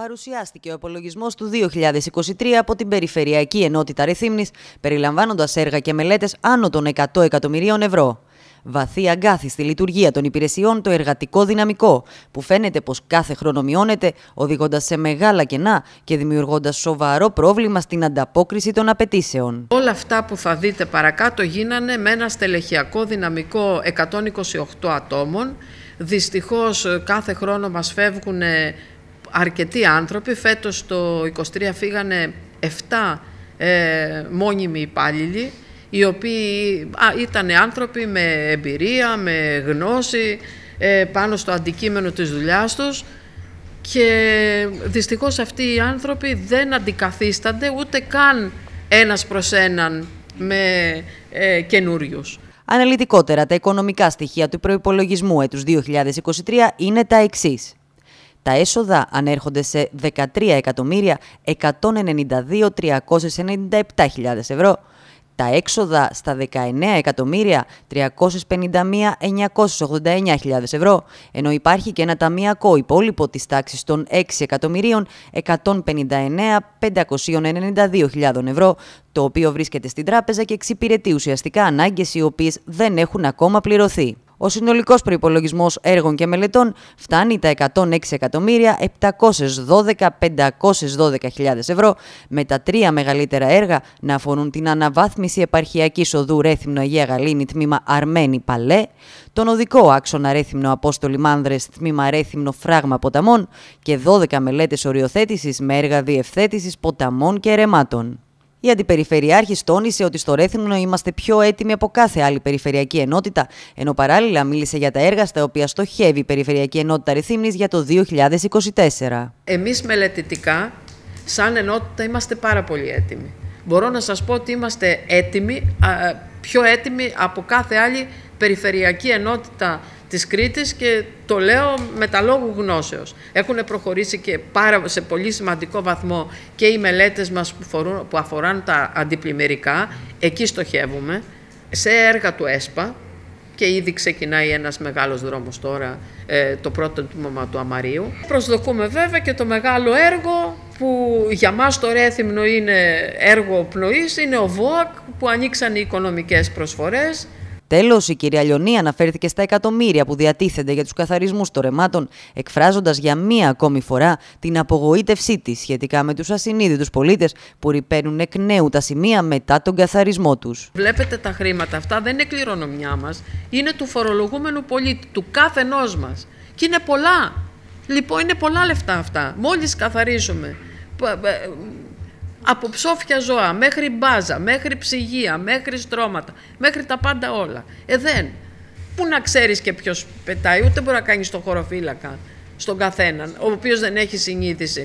Παρουσιάστηκε ο απολογισμός του 2023 από την Περιφερειακή Ενότητα Ρεθύμνη, περιλαμβάνοντας έργα και μελέτες άνω των 100 εκατομμυρίων ευρώ. Βαθύ αγκάθι στη λειτουργία των υπηρεσιών το εργατικό δυναμικό, που φαίνεται πως κάθε χρόνο μειώνεται, οδηγώντας σε μεγάλα κενά και δημιουργώντας σοβαρό πρόβλημα στην ανταπόκριση των απαιτήσεων. Όλα αυτά που θα δείτε παρακάτω γίνανε με ένα στελεχειακό δυναμικό 128 ατόμων. Δυστυχώς κάθε χρόνο μας φεύγουν αρκετοί άνθρωποι. Φέτος το 23 φύγανε 7 ε, μόνιμοι υπάλληλοι, οι οποίοι ήταν άνθρωποι με εμπειρία, με γνώση, ε, πάνω στο αντικείμενο της δουλειάς τους και δυστυχώς αυτοί οι άνθρωποι δεν αντικαθίστανται ούτε καν ένας προς έναν με ε, καινούριους. Αναλυτικότερα, τα οικονομικά στοιχεία του προϋπολογισμού έτους 2023 είναι τα εξής. Τα έσοδα ανέρχονται σε 13.192.397.000 ευρώ. Τα έξοδα στα 19.351.989.000 ευρώ, ενώ υπάρχει και ένα ταμιακό υπόλοιπο της τάξης των 6.159.592.000 ευρώ, το οποίο βρίσκεται στην τράπεζα και εξυπηρετεί ουσιαστικά ανάγκες οι οποίες δεν έχουν ακόμα πληρωθεί. Ο συνολικός προπολογισμό έργων και μελετών φτάνει τα 106 εκατομμύρια ευρώ, με τα τρία μεγαλύτερα έργα να αφορούν την αναβάθμιση επαρχιακής οδού Ρέθυμνο Αγία Γαλήνη τμήμα Αρμένη Παλέ, τον οδικό άξονα Ρέθυμνο Απόστολη Μάνδρες τμήμα Ρέθυμνο Φράγμα Ποταμών και 12 μελέτες οριοθέτησης με έργα διευθέτησης ποταμών και ρεμάτων. Η Αντιπεριφερειάρχη τόνισε ότι στο Ρέθυμνο είμαστε πιο έτοιμοι από κάθε άλλη περιφερειακή ενότητα, ενώ παράλληλα μίλησε για τα έργα στα οποία στοχεύει η Περιφερειακή Ενότητα Ρεθύμνης για το 2024. Εμείς μελετητικά, σαν ενότητα, είμαστε πάρα πολύ έτοιμοι. Μπορώ να σας πω ότι είμαστε έτοιμοι, πιο έτοιμοι από κάθε άλλη περιφερειακή ενότητα της Κρήτης και το λέω με τα λόγου γνώσεως. Έχουν προχωρήσει και πάρα, σε πολύ σημαντικό βαθμό και οι μελέτες μας που, φορούν, αφορούν τα αντιπλημμυρικά, εκεί στοχεύουμε, σε έργα του ΕΣΠΑ και ήδη ξεκινάει ένας μεγάλος δρόμος τώρα, ε, το πρώτο τμήμα του Αμαρίου. Προσδοκούμε βέβαια και το μεγάλο έργο που για μας το Ρέθιμνο είναι έργο πνοής, είναι ο ΒΟΑΚ που ανοίξαν οι οικονομικές προσφορές Τέλος, η κυρία Λιονή αναφέρθηκε στα εκατομμύρια που διατίθενται για τους καθαρισμούς των ρεμάτων, εκφράζοντας για μία ακόμη φορά την απογοήτευσή της σχετικά με τους ασυνείδητους πολίτες που ρηπαίνουν εκ νέου τα σημεία μετά τον καθαρισμό τους. Βλέπετε τα χρήματα αυτά δεν είναι κληρονομιά μας, είναι του φορολογούμενου πολίτη, του κάθε ενό μας. Και είναι πολλά. Λοιπόν, είναι πολλά λεφτά αυτά. Μόλις καθαρίζουμε από ψόφια ζωά, μέχρι μπάζα, μέχρι ψυγεία, μέχρι στρώματα, μέχρι τα πάντα όλα. Ε, δεν. Πού να ξέρεις και ποιος πετάει, ούτε μπορεί να κάνεις τον χωροφύλακα στον καθέναν, ο οποίος δεν έχει συνείδηση.